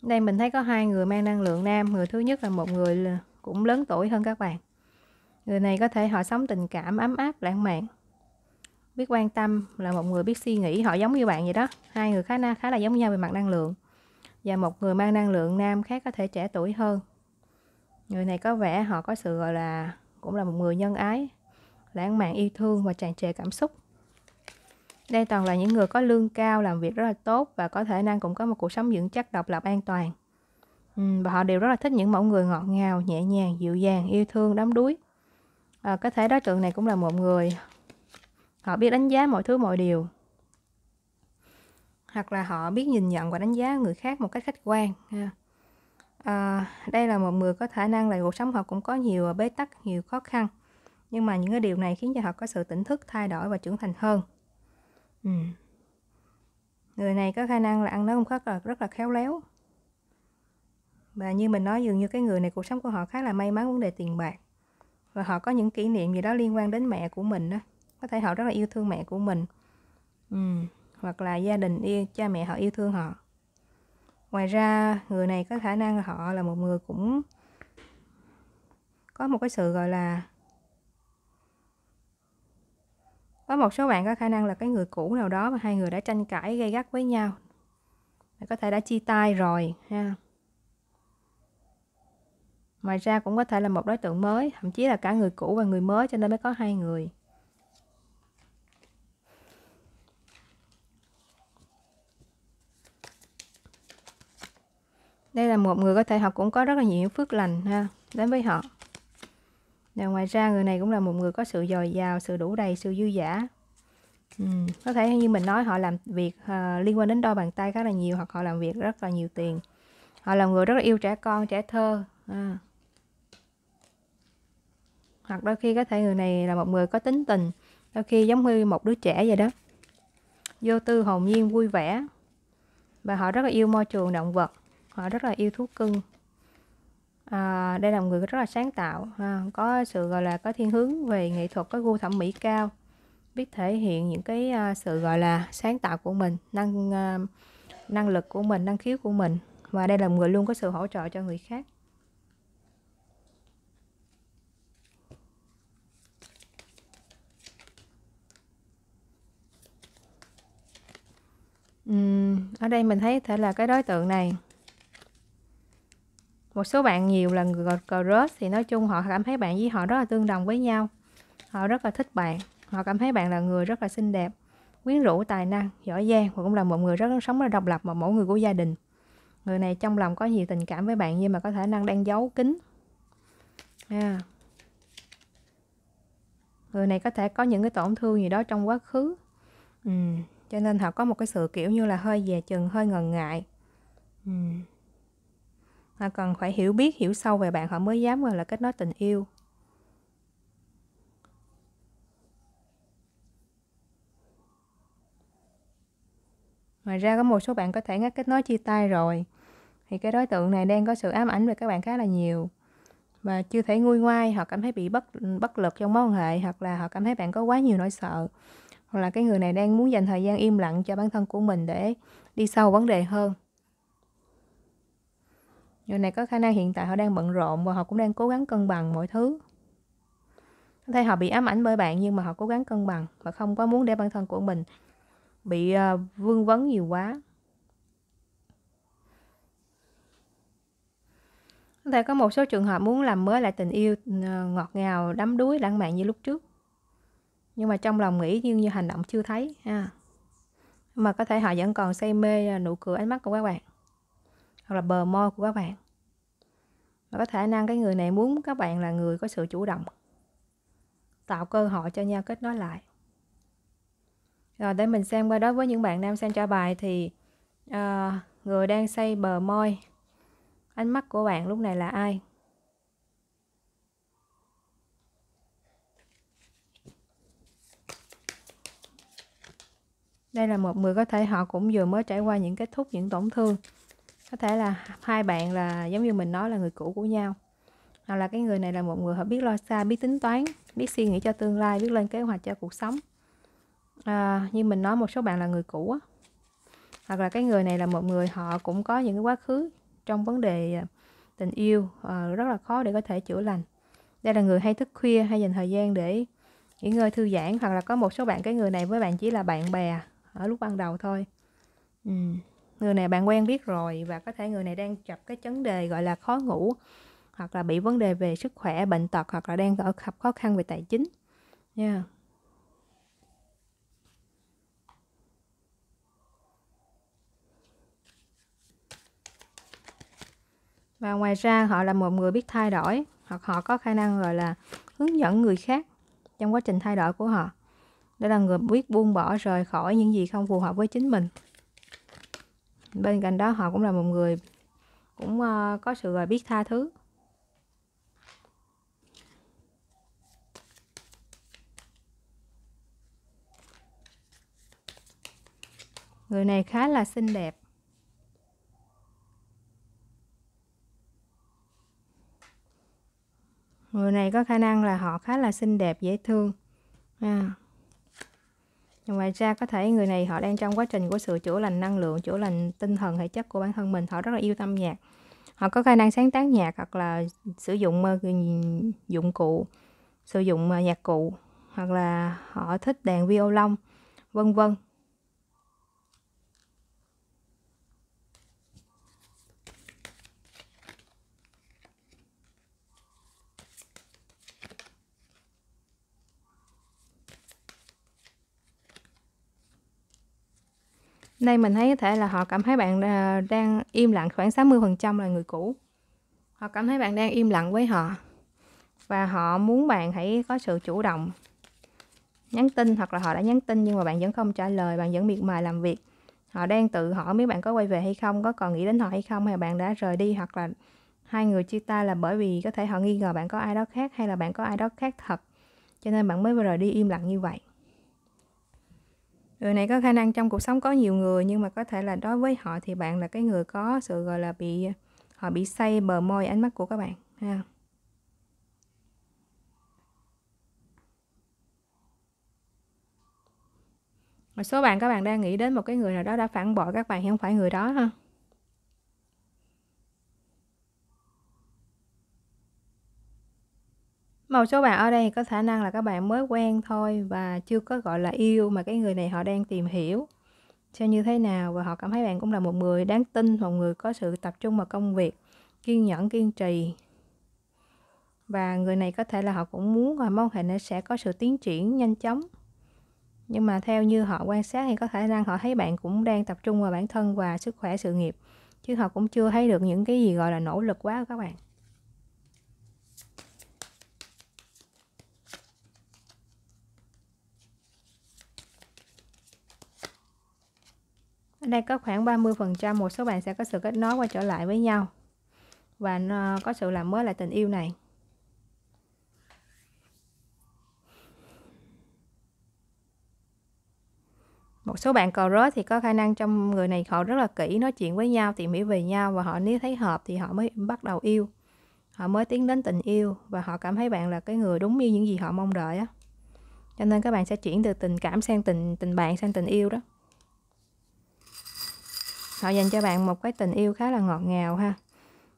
đây mình thấy có hai người mang năng lượng nam người thứ nhất là một người cũng lớn tuổi hơn các bạn người này có thể họ sống tình cảm ấm áp lãng mạn biết quan tâm là một người biết suy nghĩ họ giống như bạn vậy đó hai người khá na khá là giống nhau về mặt năng lượng và một người mang năng lượng nam khác có thể trẻ tuổi hơn người này có vẻ họ có sự gọi là cũng là một người nhân ái lãng mạn yêu thương và tràn trề cảm xúc đây toàn là những người có lương cao, làm việc rất là tốt và có thể năng cũng có một cuộc sống vững chắc, độc lập, an toàn. Ừ, và họ đều rất là thích những mẫu người ngọt ngào, nhẹ nhàng, dịu dàng, yêu thương, đắm đuối. À, có thể đối tượng này cũng là một người họ biết đánh giá mọi thứ mọi điều hoặc là họ biết nhìn nhận và đánh giá người khác một cách khách quan ha. À, đây là một người có khả năng là cuộc sống họ cũng có nhiều bế tắc nhiều khó khăn nhưng mà những cái điều này khiến cho họ có sự tỉnh thức thay đổi và trưởng thành hơn Ừ. người này có khả năng là ăn nói không khất là rất là khéo léo và như mình nói dường như cái người này cuộc sống của họ khá là may mắn vấn đề tiền bạc và họ có những kỷ niệm gì đó liên quan đến mẹ của mình đó có thể họ rất là yêu thương mẹ của mình ừ. hoặc là gia đình yêu cha mẹ họ yêu thương họ ngoài ra người này có khả năng họ là một người cũng có một cái sự gọi là Có một số bạn có khả năng là cái người cũ nào đó mà hai người đã tranh cãi gây gắt với nhau. Có thể đã chia tay rồi ha. Ngoài ra cũng có thể là một đối tượng mới, thậm chí là cả người cũ và người mới cho nên mới có hai người. Đây là một người có thể họ cũng có rất là nhiều phước lành ha, đến với họ và ngoài ra người này cũng là một người có sự dồi dào sự đủ đầy sự dư giả ừ. có thể như mình nói họ làm việc uh, liên quan đến đôi bàn tay khá là nhiều hoặc họ làm việc rất là nhiều tiền họ là người rất là yêu trẻ con trẻ thơ à. hoặc đôi khi có thể người này là một người có tính tình đôi khi giống như một đứa trẻ vậy đó vô tư hồn nhiên vui vẻ và họ rất là yêu môi trường động vật họ rất là yêu thú cưng à, đây là một người rất là sáng tạo ha. có sự gọi là có thiên hướng về nghệ thuật có gu thẩm mỹ cao biết thể hiện những cái uh, sự gọi là sáng tạo của mình năng uh, năng lực của mình năng khiếu của mình và đây là một người luôn có sự hỗ trợ cho người khác Uhm, ở đây mình thấy thể là cái đối tượng này một số bạn nhiều là người cross thì nói chung họ cảm thấy bạn với họ rất là tương đồng với nhau họ rất là thích bạn họ cảm thấy bạn là người rất là xinh đẹp quyến rũ tài năng giỏi giang và cũng là một người rất sống rất độc lập mà mỗi người của gia đình người này trong lòng có nhiều tình cảm với bạn nhưng mà có khả năng đang giấu kín à. người này có thể có những cái tổn thương gì đó trong quá khứ ừ. cho nên họ có một cái sự kiểu như là hơi dè chừng hơi ngần ngại ừ họ cần phải hiểu biết hiểu sâu về bạn họ mới dám gọi là kết nối tình yêu ngoài ra có một số bạn có thể ngắt kết nối chia tay rồi thì cái đối tượng này đang có sự ám ảnh về các bạn khá là nhiều và chưa thể nguôi ngoai họ cảm thấy bị bất bất lực trong mối quan hệ hoặc là họ cảm thấy bạn có quá nhiều nỗi sợ hoặc là cái người này đang muốn dành thời gian im lặng cho bản thân của mình để đi sâu vấn đề hơn người này có khả năng hiện tại họ đang bận rộn và họ cũng đang cố gắng cân bằng mọi thứ. Có thể họ bị ám ảnh bởi bạn nhưng mà họ cố gắng cân bằng và không có muốn để bản thân của mình bị ờ, vương vấn nhiều quá. Có thể có một số trường hợp muốn làm mới lại tình yêu ờ, ngọt ngào, đắm đuối, lãng mạn như lúc trước. Nhưng mà trong lòng nghĩ nhưng như hành động chưa thấy ha. Mà có thể họ vẫn còn say mê ờ, nụ cười ánh mắt của các bạn hoặc là bờ môi của các bạn và có thể năng cái người này muốn các bạn là người có sự chủ động tạo cơ hội cho nhau kết nối lại rồi để mình xem qua đó với những bạn nam xem trả bài thì uh, người đang xây bờ môi ánh mắt của bạn lúc này là ai đây là một người có thể họ cũng vừa mới trải qua những kết thúc những tổn thương có thể là hai bạn là giống như mình nói là người cũ của nhau hoặc là cái người này là một người họ biết lo xa biết tính toán biết suy nghĩ cho tương lai biết lên kế hoạch cho cuộc sống à, như mình nói một số bạn là người cũ á hoặc là cái người này là một người họ cũng có những cái quá khứ trong vấn đề à, tình yêu à, rất là khó để có thể chữa lành đây là người hay thức khuya hay dành thời gian để nghỉ ngơi thư giãn hoặc là có một số bạn cái người này với bạn chỉ là bạn bè ở lúc ban đầu thôi ừ người này bạn quen biết rồi và có thể người này đang gặp cái vấn đề gọi là khó ngủ hoặc là bị vấn đề về sức khỏe bệnh tật hoặc là đang gặp khó khăn về tài chính nha yeah. và ngoài ra họ là một người biết thay đổi hoặc họ có khả năng gọi là hướng dẫn người khác trong quá trình thay đổi của họ đó là người biết buông bỏ rời khỏi những gì không phù hợp với chính mình bên cạnh đó họ cũng là một người cũng uh, có sự uh, biết tha thứ người này khá là xinh đẹp người này có khả năng là họ khá là xinh đẹp dễ thương à ngoài ra có thể người này họ đang trong quá trình của sự chữa lành năng lượng chữa lành tinh thần thể chất của bản thân mình họ rất là yêu âm nhạc họ có khả năng sáng tác nhạc hoặc là sử dụng ờ, dụng cụ sử dụng ờ, nhạc cụ hoặc là họ thích đàn violon vân vân nay mình thấy có thể là họ cảm thấy bạn à, đang im lặng khoảng 60% là người cũ. Họ cảm thấy bạn đang im lặng với họ. Và họ muốn bạn hãy có sự chủ động. Nhắn tin hoặc là họ đã nhắn tin nhưng mà bạn vẫn không trả lời, bạn vẫn miệt mài làm việc. Họ đang tự hỏi biết bạn có quay về hay không, có còn nghĩ đến họ hay không hay bạn đã rời đi hoặc là hai người chia tay là bởi vì có thể họ nghi ngờ bạn có ai đó khác hay là bạn có ai đó khác thật. Cho nên bạn mới rời đi im lặng như vậy người này có khả năng trong cuộc sống có nhiều người nhưng mà có thể là đối với họ thì bạn là cái người có sự gọi là bị họ bị say bờ môi ánh mắt của các bạn ha một số bạn các bạn đang nghĩ đến một cái người nào đó đã phản bội các bạn không phải người đó ha một số bạn ở đây có khả năng là các bạn mới quen thôi và chưa có gọi là yêu mà cái người này họ đang tìm hiểu xem như thế nào và họ cảm thấy bạn cũng là một người đáng tin một người có sự tập trung vào công việc kiên nhẫn kiên trì và người này có thể là họ cũng muốn và mong nó sẽ có sự tiến triển nhanh chóng nhưng mà theo như họ quan sát thì có khả năng họ thấy bạn cũng đang tập trung vào bản thân và sức khỏe sự nghiệp chứ họ cũng chưa thấy được những cái gì gọi là nỗ lực quá các bạn ở đây có khoảng 30% một số bạn sẽ có sự kết nối quay trở lại với nhau và nó có sự làm mới lại tình yêu này một số bạn cờ rớt thì có khả năng trong người này họ rất là kỹ nói chuyện với nhau tìm hiểu về nhau và họ nếu thấy hợp thì họ mới bắt đầu yêu họ mới tiến đến tình yêu và họ cảm thấy bạn là cái người đúng như những gì họ mong đợi á cho nên các bạn sẽ chuyển từ tình cảm sang tình tình bạn sang tình yêu đó họ dành cho bạn một cái tình yêu khá là ngọt ngào ha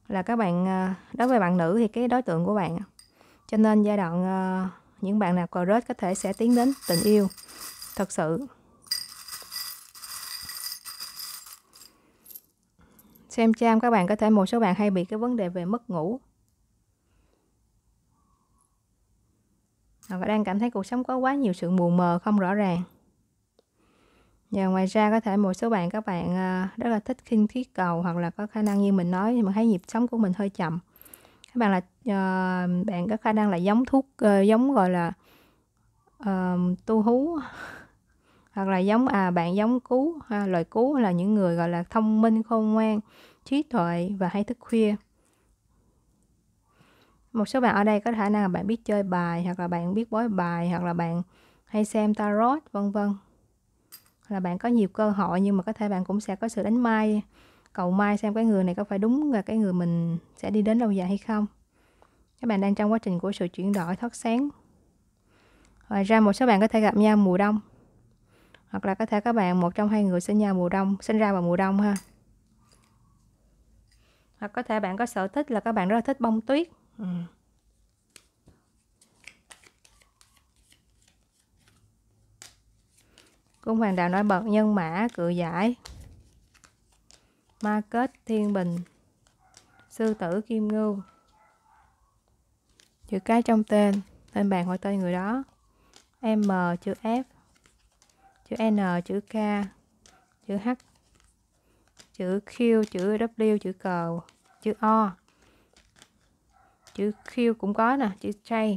là các bạn ờ, đối với bạn nữ thì cái đối tượng của bạn cho nên giai đoạn ờ, những bạn nào còn rớt có thể sẽ tiến đến tình yêu thật sự xem trang các bạn có thể một số bạn hay bị cái vấn đề về mất ngủ họ đang cảm thấy cuộc sống có quá nhiều sự mù mờ không rõ ràng và ngoài ra có thể một số bạn các bạn ờ, rất là thích khinh khí cầu hoặc là có khả năng như mình nói nhưng mà thấy nhịp sống của mình hơi chậm các bạn là uh, bạn có khả năng là giống thuốc uh, giống gọi là uh, tu hú *laughs* hoặc là giống à bạn giống cú ha, loài cú là những người gọi là thông minh khôn ngoan trí tuệ và hay thức khuya một số bạn ở đây có khả năng là bạn biết chơi bài hoặc là bạn biết bói bài hoặc là bạn hay xem tarot vân vân là bạn có nhiều cơ hội nhưng mà có thể bạn cũng sẽ có sự đánh mai cầu mai xem cái người này có phải đúng là cái người mình sẽ đi đến lâu dài hay không các bạn đang trong quá trình của sự chuyển đổi thoát sáng ngoài ra một số bạn có thể gặp nhau mùa đông hoặc là có thể các bạn một trong hai người sinh nhau mùa đông sinh ra vào mùa đông ha hoặc có thể bạn có sở thích là các bạn rất là thích bông tuyết ừ. cung hoàng đạo nổi bật nhân mã cự giải ma kết thiên bình sư tử kim ngưu chữ cái trong tên tên bàn hoặc tên người đó m chữ f chữ n chữ k chữ h chữ q chữ w chữ cờ chữ o chữ q cũng có nè chữ j